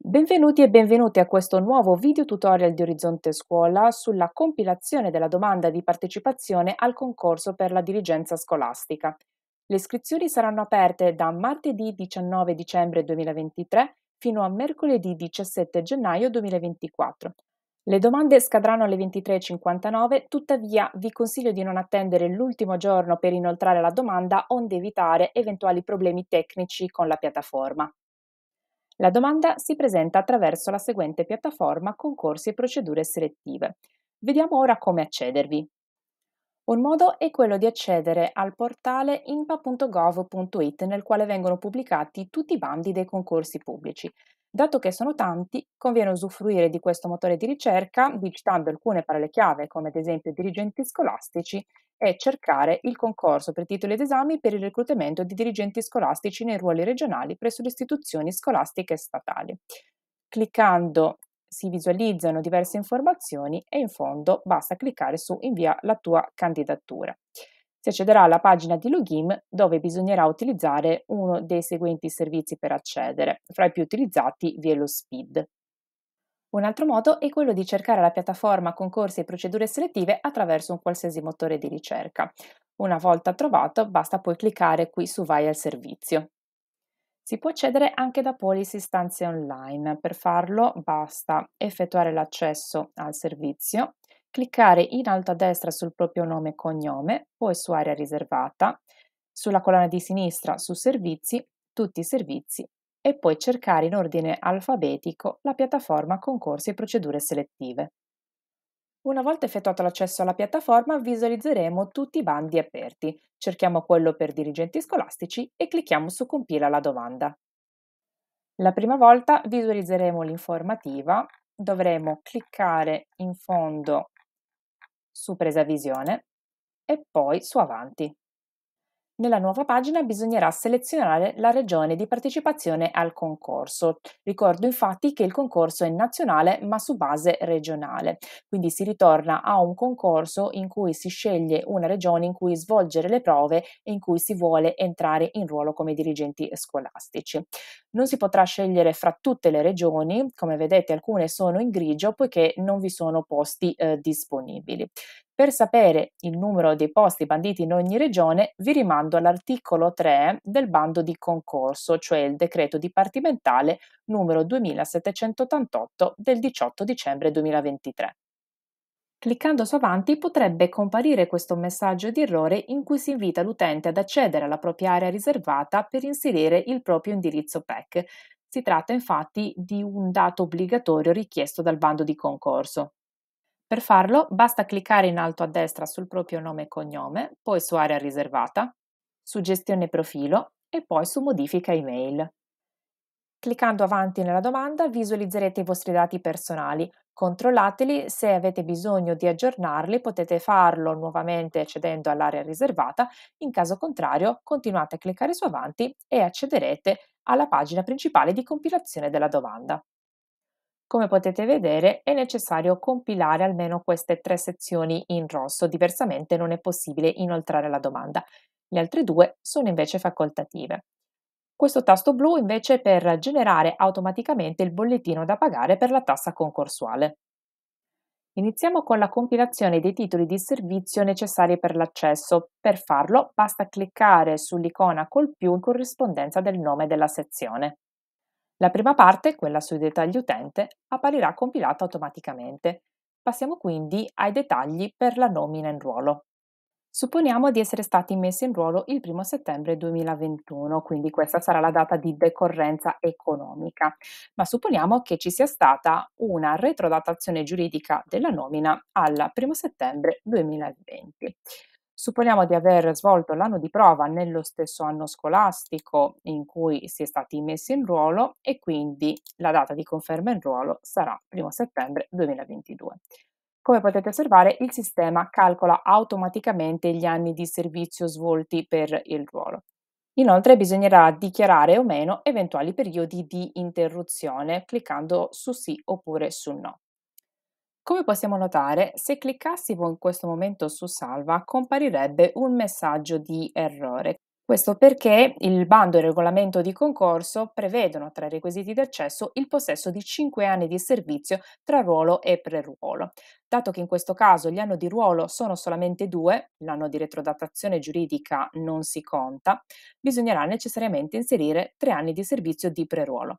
Benvenuti e benvenuti a questo nuovo video tutorial di Orizzonte Scuola sulla compilazione della domanda di partecipazione al concorso per la dirigenza scolastica. Le iscrizioni saranno aperte da martedì 19 dicembre 2023 fino a mercoledì 17 gennaio 2024. Le domande scadranno alle 23.59, tuttavia vi consiglio di non attendere l'ultimo giorno per inoltrare la domanda onde evitare eventuali problemi tecnici con la piattaforma. La domanda si presenta attraverso la seguente piattaforma concorsi e procedure selettive. Vediamo ora come accedervi. Un modo è quello di accedere al portale inpa.gov.it nel quale vengono pubblicati tutti i bandi dei concorsi pubblici, Dato che sono tanti, conviene usufruire di questo motore di ricerca digitando alcune parole chiave, come ad esempio dirigenti scolastici, e cercare il concorso per titoli ed esami per il reclutamento di dirigenti scolastici nei ruoli regionali presso le istituzioni scolastiche statali. Cliccando si visualizzano diverse informazioni e in fondo basta cliccare su invia la tua candidatura si accederà alla pagina di login dove bisognerà utilizzare uno dei seguenti servizi per accedere. Fra i più utilizzati vi è lo SPID. Un altro modo è quello di cercare la piattaforma concorsi e procedure selettive attraverso un qualsiasi motore di ricerca. Una volta trovato, basta poi cliccare qui su Vai al servizio. Si può accedere anche da policy stanze online. Per farlo basta effettuare l'accesso al servizio cliccare in alto a destra sul proprio nome e cognome, poi su area riservata, sulla colonna di sinistra su servizi, tutti i servizi e poi cercare in ordine alfabetico la piattaforma concorsi e procedure selettive. Una volta effettuato l'accesso alla piattaforma visualizzeremo tutti i bandi aperti, cerchiamo quello per dirigenti scolastici e clicchiamo su compila la domanda. La prima volta visualizzeremo l'informativa, dovremo cliccare in fondo su presa visione e poi su avanti. Nella nuova pagina bisognerà selezionare la regione di partecipazione al concorso. Ricordo infatti che il concorso è nazionale ma su base regionale, quindi si ritorna a un concorso in cui si sceglie una regione in cui svolgere le prove e in cui si vuole entrare in ruolo come dirigenti scolastici. Non si potrà scegliere fra tutte le regioni, come vedete alcune sono in grigio poiché non vi sono posti eh, disponibili. Per sapere il numero dei posti banditi in ogni regione vi rimando all'articolo 3 del bando di concorso, cioè il decreto dipartimentale numero 2788 del 18 dicembre 2023. Cliccando su avanti potrebbe comparire questo messaggio di errore in cui si invita l'utente ad accedere alla propria area riservata per inserire il proprio indirizzo PEC. Si tratta infatti di un dato obbligatorio richiesto dal bando di concorso. Per farlo basta cliccare in alto a destra sul proprio nome e cognome, poi su area riservata, su gestione profilo e poi su modifica email. Cliccando avanti nella domanda visualizzerete i vostri dati personali, controllateli, se avete bisogno di aggiornarli potete farlo nuovamente accedendo all'area riservata, in caso contrario continuate a cliccare su avanti e accederete alla pagina principale di compilazione della domanda. Come potete vedere è necessario compilare almeno queste tre sezioni in rosso, diversamente non è possibile inoltrare la domanda. Le altre due sono invece facoltative. Questo tasto blu invece è per generare automaticamente il bollettino da pagare per la tassa concorsuale. Iniziamo con la compilazione dei titoli di servizio necessari per l'accesso. Per farlo basta cliccare sull'icona col più in corrispondenza del nome della sezione. La prima parte, quella sui dettagli utente, apparirà compilata automaticamente. Passiamo quindi ai dettagli per la nomina in ruolo. Supponiamo di essere stati messi in ruolo il 1 settembre 2021, quindi questa sarà la data di decorrenza economica, ma supponiamo che ci sia stata una retrodatazione giuridica della nomina al 1 settembre 2020. Supponiamo di aver svolto l'anno di prova nello stesso anno scolastico in cui si è stati messi in ruolo e quindi la data di conferma in ruolo sarà 1 settembre 2022. Come potete osservare, il sistema calcola automaticamente gli anni di servizio svolti per il ruolo. Inoltre bisognerà dichiarare o meno eventuali periodi di interruzione cliccando su sì oppure su no. Come possiamo notare, se cliccassimo in questo momento su salva, comparirebbe un messaggio di errore. Questo perché il bando e il regolamento di concorso prevedono tra i requisiti di accesso il possesso di 5 anni di servizio tra ruolo e preruolo. Dato che in questo caso gli anni di ruolo sono solamente due, l'anno di retrodatazione giuridica non si conta, bisognerà necessariamente inserire 3 anni di servizio di preruolo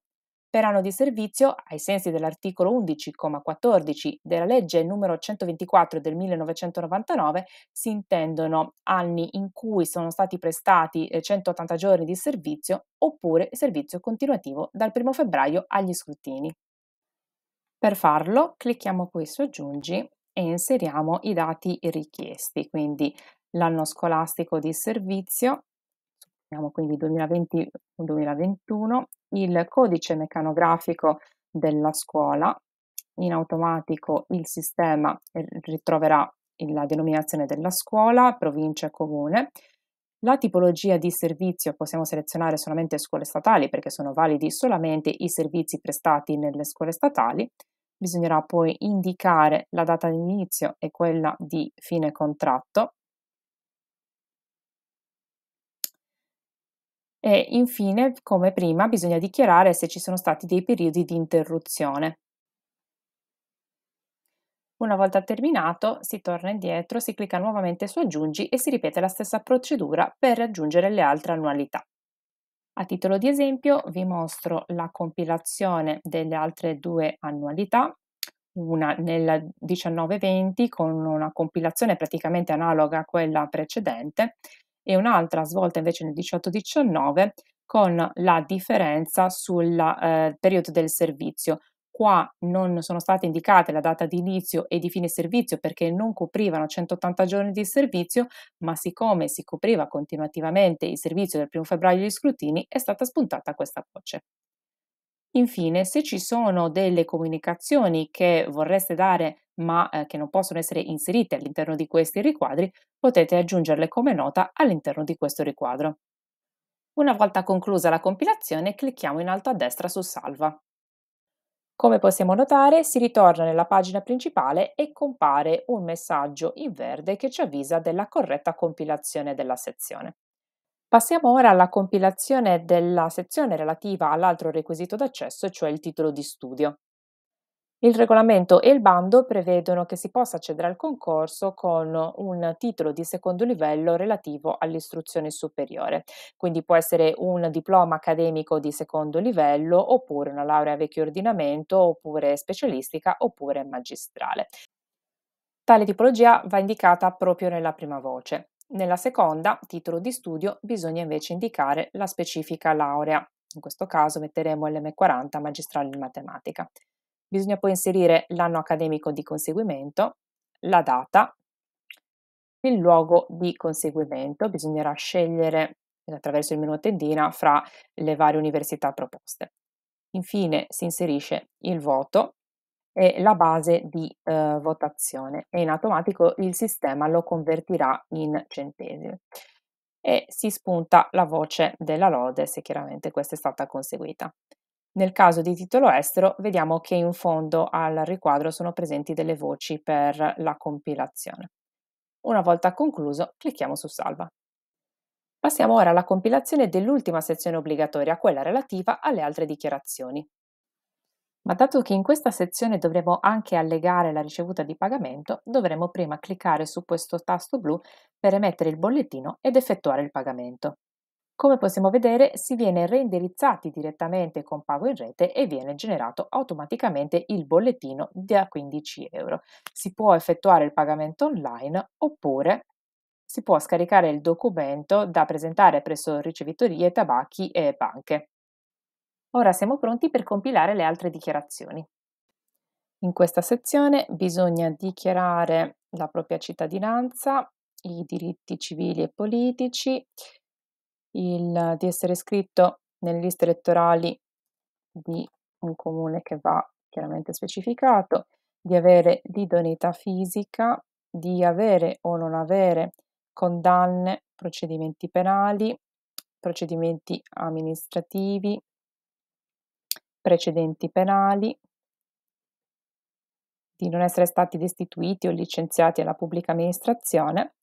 per anno di servizio, ai sensi dell'articolo 11,14 della legge numero 124 del 1999, si intendono anni in cui sono stati prestati 180 eh, giorni di servizio oppure servizio continuativo dal 1 febbraio agli scrutini. Per farlo clicchiamo qui su aggiungi e inseriamo i dati richiesti, quindi l'anno scolastico di servizio, quindi 2020-2021 il codice meccanografico della scuola, in automatico il sistema eh, ritroverà la denominazione della scuola, provincia e comune. La tipologia di servizio possiamo selezionare solamente scuole statali perché sono validi solamente i servizi prestati nelle scuole statali. Bisognerà poi indicare la data di inizio e quella di fine contratto E infine, come prima, bisogna dichiarare se ci sono stati dei periodi di interruzione. Una volta terminato, si torna indietro, si clicca nuovamente su Aggiungi e si ripete la stessa procedura per aggiungere le altre annualità. A titolo di esempio vi mostro la compilazione delle altre due annualità, una nel 19-20 con una compilazione praticamente analoga a quella precedente e un'altra svolta invece nel 18-19 con la differenza sul eh, periodo del servizio. Qua non sono state indicate la data di inizio e di fine servizio perché non coprivano 180 giorni di servizio, ma siccome si copriva continuativamente il servizio del 1 febbraio gli scrutini, è stata spuntata questa voce. Infine, se ci sono delle comunicazioni che vorreste dare ma eh, che non possono essere inserite all'interno di questi riquadri, potete aggiungerle come nota all'interno di questo riquadro. Una volta conclusa la compilazione, clicchiamo in alto a destra su Salva. Come possiamo notare, si ritorna nella pagina principale e compare un messaggio in verde che ci avvisa della corretta compilazione della sezione. Passiamo ora alla compilazione della sezione relativa all'altro requisito d'accesso, cioè il titolo di studio. Il regolamento e il bando prevedono che si possa accedere al concorso con un titolo di secondo livello relativo all'istruzione superiore, quindi può essere un diploma accademico di secondo livello oppure una laurea vecchio ordinamento oppure specialistica oppure magistrale. Tale tipologia va indicata proprio nella prima voce. Nella seconda, titolo di studio, bisogna invece indicare la specifica laurea. In questo caso metteremo LM40 magistrale in matematica. Bisogna poi inserire l'anno accademico di conseguimento, la data, il luogo di conseguimento, bisognerà scegliere attraverso il menu tendina fra le varie università proposte. Infine si inserisce il voto è la base di eh, votazione e in automatico il sistema lo convertirà in centesimi. E si spunta la voce della lode se chiaramente questa è stata conseguita. Nel caso di titolo estero vediamo che in fondo al riquadro sono presenti delle voci per la compilazione. Una volta concluso clicchiamo su salva. Passiamo ora alla compilazione dell'ultima sezione obbligatoria, quella relativa alle altre dichiarazioni ma dato che in questa sezione dovremo anche allegare la ricevuta di pagamento, dovremo prima cliccare su questo tasto blu per emettere il bollettino ed effettuare il pagamento. Come possiamo vedere si viene reindirizzati direttamente con Pago in rete e viene generato automaticamente il bollettino da 15 euro. Si può effettuare il pagamento online oppure si può scaricare il documento da presentare presso ricevitorie, tabacchi e banche. Ora siamo pronti per compilare le altre dichiarazioni. In questa sezione bisogna dichiarare la propria cittadinanza, i diritti civili e politici, il, di essere iscritto nelle liste elettorali di un comune che va chiaramente specificato, di avere l'idoneità fisica, di avere o non avere condanne, procedimenti penali, procedimenti amministrativi, precedenti penali, di non essere stati destituiti o licenziati alla pubblica amministrazione.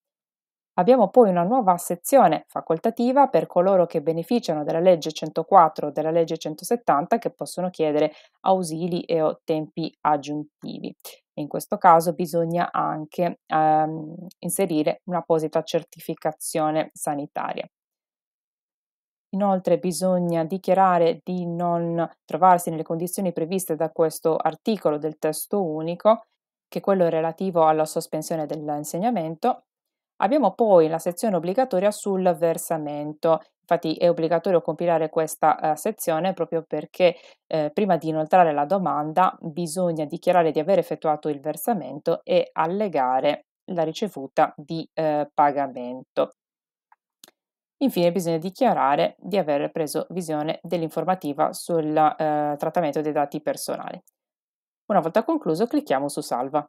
Abbiamo poi una nuova sezione facoltativa per coloro che beneficiano della legge 104 o della legge 170 che possono chiedere ausili e o tempi aggiuntivi. In questo caso bisogna anche ehm, inserire un'apposita certificazione sanitaria. Inoltre bisogna dichiarare di non trovarsi nelle condizioni previste da questo articolo del testo unico, che è quello relativo alla sospensione dell'insegnamento. Abbiamo poi la sezione obbligatoria sul versamento. Infatti è obbligatorio compilare questa eh, sezione proprio perché eh, prima di inoltrare la domanda bisogna dichiarare di aver effettuato il versamento e allegare la ricevuta di eh, pagamento. Infine bisogna dichiarare di aver preso visione dell'informativa sul eh, trattamento dei dati personali. Una volta concluso clicchiamo su Salva.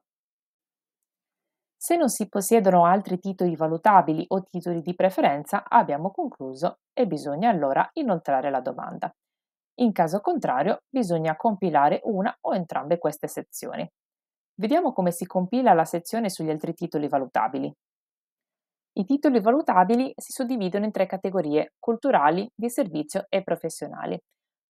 Se non si possiedono altri titoli valutabili o titoli di preferenza, abbiamo concluso e bisogna allora inoltrare la domanda. In caso contrario, bisogna compilare una o entrambe queste sezioni. Vediamo come si compila la sezione sugli altri titoli valutabili. I titoli valutabili si suddividono in tre categorie, culturali, di servizio e professionali.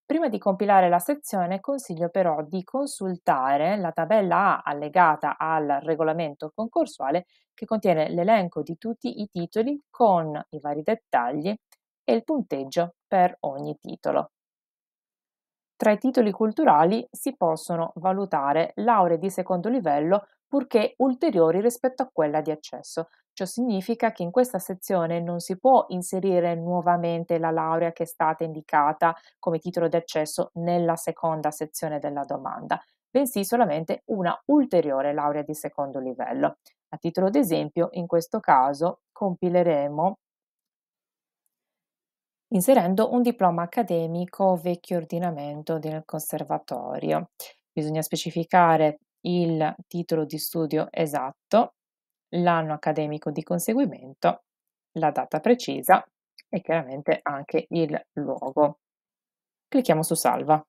Prima di compilare la sezione consiglio però di consultare la tabella A allegata al regolamento concorsuale che contiene l'elenco di tutti i titoli con i vari dettagli e il punteggio per ogni titolo. Tra i titoli culturali si possono valutare lauree di secondo livello purché ulteriori rispetto a quella di accesso, Ciò significa che in questa sezione non si può inserire nuovamente la laurea che è stata indicata come titolo di accesso nella seconda sezione della domanda, bensì solamente una ulteriore laurea di secondo livello. A titolo d'esempio, in questo caso compileremo inserendo un diploma accademico vecchio ordinamento del conservatorio. Bisogna specificare il titolo di studio esatto l'anno accademico di conseguimento, la data precisa e chiaramente anche il luogo. Clicchiamo su Salva.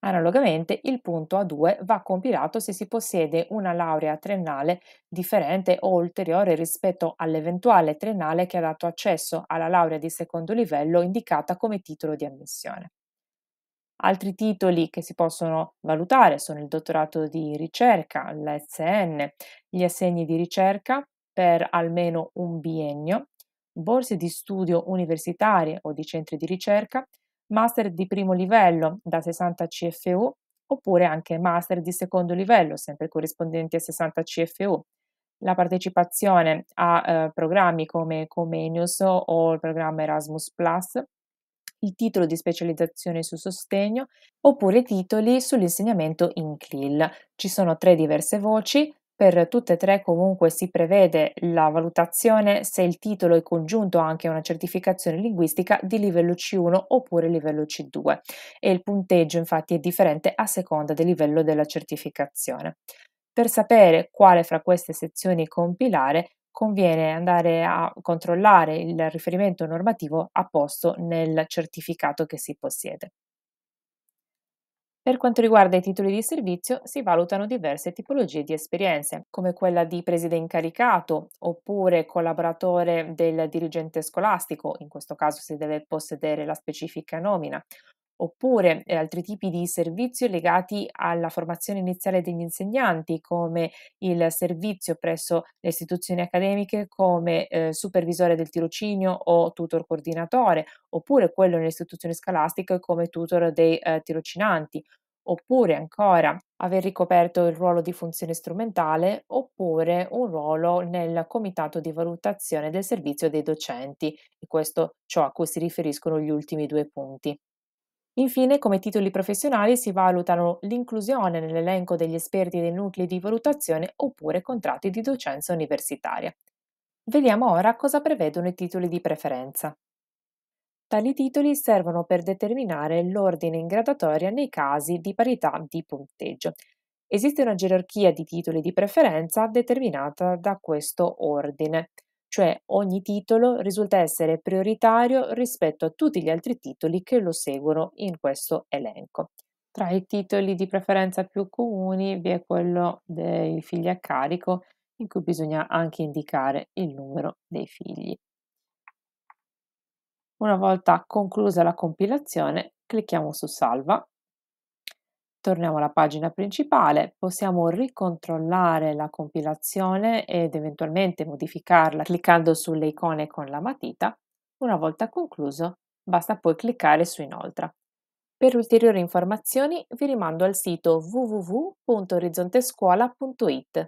Analogamente il punto A2 va compilato se si possiede una laurea triennale differente o ulteriore rispetto all'eventuale triennale che ha dato accesso alla laurea di secondo livello indicata come titolo di ammissione. Altri titoli che si possono valutare sono il dottorato di ricerca, l'SN, gli assegni di ricerca per almeno un biennio, borse di studio universitarie o di centri di ricerca, master di primo livello da 60 CFU oppure anche master di secondo livello, sempre corrispondenti a 60 CFU. La partecipazione a eh, programmi come Comenius o il programma Erasmus il titolo di specializzazione su sostegno oppure titoli sull'insegnamento in CLIL. Ci sono tre diverse voci, per tutte e tre comunque si prevede la valutazione se il titolo è congiunto anche a una certificazione linguistica di livello C1 oppure livello C2 e il punteggio infatti è differente a seconda del livello della certificazione. Per sapere quale fra queste sezioni compilare conviene andare a controllare il riferimento normativo apposto nel certificato che si possiede. Per quanto riguarda i titoli di servizio, si valutano diverse tipologie di esperienze, come quella di preside incaricato oppure collaboratore del dirigente scolastico, in questo caso si deve possedere la specifica nomina, oppure eh, altri tipi di servizio legati alla formazione iniziale degli insegnanti, come il servizio presso le istituzioni accademiche come eh, supervisore del tirocinio o tutor coordinatore, oppure quello nelle istituzioni scolastiche come tutor dei eh, tirocinanti, oppure ancora aver ricoperto il ruolo di funzione strumentale oppure un ruolo nel comitato di valutazione del servizio dei docenti. E questo ciò a cui si riferiscono gli ultimi due punti. Infine, come titoli professionali si valutano l'inclusione nell'elenco degli esperti dei nuclei di valutazione oppure contratti di docenza universitaria. Vediamo ora cosa prevedono i titoli di preferenza. Tali titoli servono per determinare l'ordine in gradatoria nei casi di parità di punteggio. Esiste una gerarchia di titoli di preferenza determinata da questo ordine cioè ogni titolo risulta essere prioritario rispetto a tutti gli altri titoli che lo seguono in questo elenco. Tra i titoli di preferenza più comuni vi è quello dei figli a carico, in cui bisogna anche indicare il numero dei figli. Una volta conclusa la compilazione, clicchiamo su Salva Torniamo alla pagina principale, possiamo ricontrollare la compilazione ed eventualmente modificarla cliccando sulle icone con la matita. Una volta concluso, basta poi cliccare su Inoltra. Per ulteriori informazioni vi rimando al sito www.orizzontescuola.it